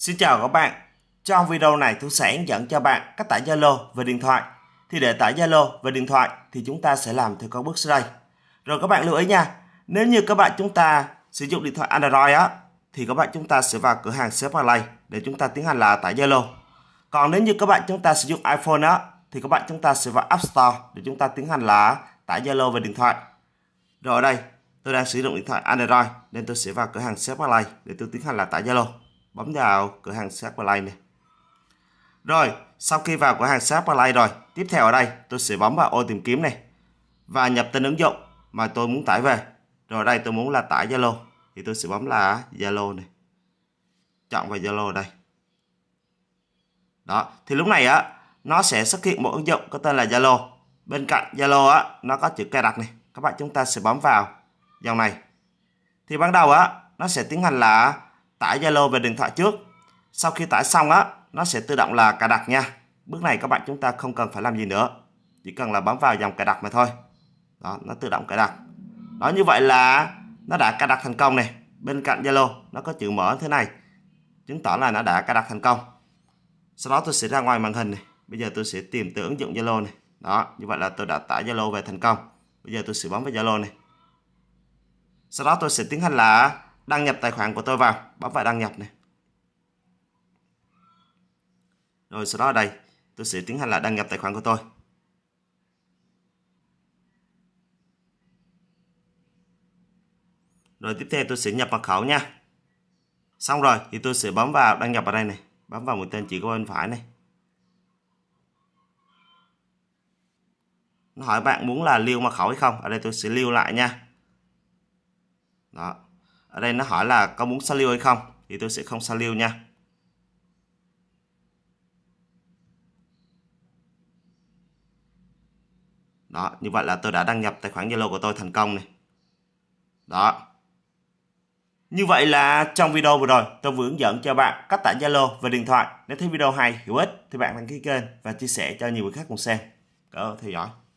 Xin chào các bạn. Trong video này tôi sẽ hướng dẫn cho bạn cách tải Zalo về điện thoại. Thì để tải Zalo về điện thoại thì chúng ta sẽ làm theo các bước sau đây. Rồi các bạn lưu ý nha, nếu như các bạn chúng ta sử dụng điện thoại Android á thì các bạn chúng ta sẽ vào cửa hàng Shop để chúng ta tiến hành là tải Zalo. Còn nếu như các bạn chúng ta sử dụng iPhone á thì các bạn chúng ta sẽ vào App Store để chúng ta tiến hành là tải Zalo về điện thoại. Rồi ở đây, tôi đang sử dụng điện thoại Android nên tôi sẽ vào cửa hàng Shop để tôi tiến hành là tải Zalo bấm vào cửa hàng Shark Play này rồi sau khi vào cửa hàng Shark Play rồi tiếp theo ở đây tôi sẽ bấm vào ô tìm kiếm này và nhập tên ứng dụng mà tôi muốn tải về rồi đây tôi muốn là tải Zalo thì tôi sẽ bấm là Zalo này chọn vào Zalo đây đó thì lúc này á nó sẽ xuất hiện một ứng dụng có tên là Zalo bên cạnh Zalo á nó có chữ cài đặt này các bạn chúng ta sẽ bấm vào dòng này thì ban đầu á nó sẽ tiến hành là tải Zalo về điện thoại trước. Sau khi tải xong á, nó sẽ tự động là cài đặt nha. Bước này các bạn chúng ta không cần phải làm gì nữa. Chỉ cần là bấm vào dòng cài đặt mà thôi. Đó, nó tự động cài đặt. Đó như vậy là nó đã cài đặt thành công này. Bên cạnh Zalo nó có chữ mở thế này. Chứng tỏ là nó đã cài đặt thành công. Sau đó tôi sẽ ra ngoài màn hình này. Bây giờ tôi sẽ tìm từ ứng dụng Zalo này. Đó, như vậy là tôi đã tải Zalo về thành công. Bây giờ tôi sẽ bấm vào Zalo này. Sau đó tôi sẽ tiến hành là đăng nhập tài khoản của tôi vào bấm vào đăng nhập này rồi sau đó ở đây tôi sẽ tiến hành là đăng nhập tài khoản của tôi rồi tiếp theo tôi sẽ nhập mật khẩu nha xong rồi thì tôi sẽ bấm vào đăng nhập ở đây này bấm vào mũi tên chỉ có bên phải này nó hỏi bạn muốn là lưu mật khẩu hay không ở đây tôi sẽ lưu lại nha đó ở đây nó hỏi là có muốn sao lưu hay không thì tôi sẽ không sao lưu nha đó như vậy là tôi đã đăng nhập tài khoản Zalo của tôi thành công này đó như vậy là trong video vừa rồi tôi vừa hướng dẫn cho bạn cách tải Zalo về điện thoại nếu thấy video hay hữu ích thì bạn đăng ký kênh và chia sẻ cho nhiều người khác cùng xem cảm ơn theo dõi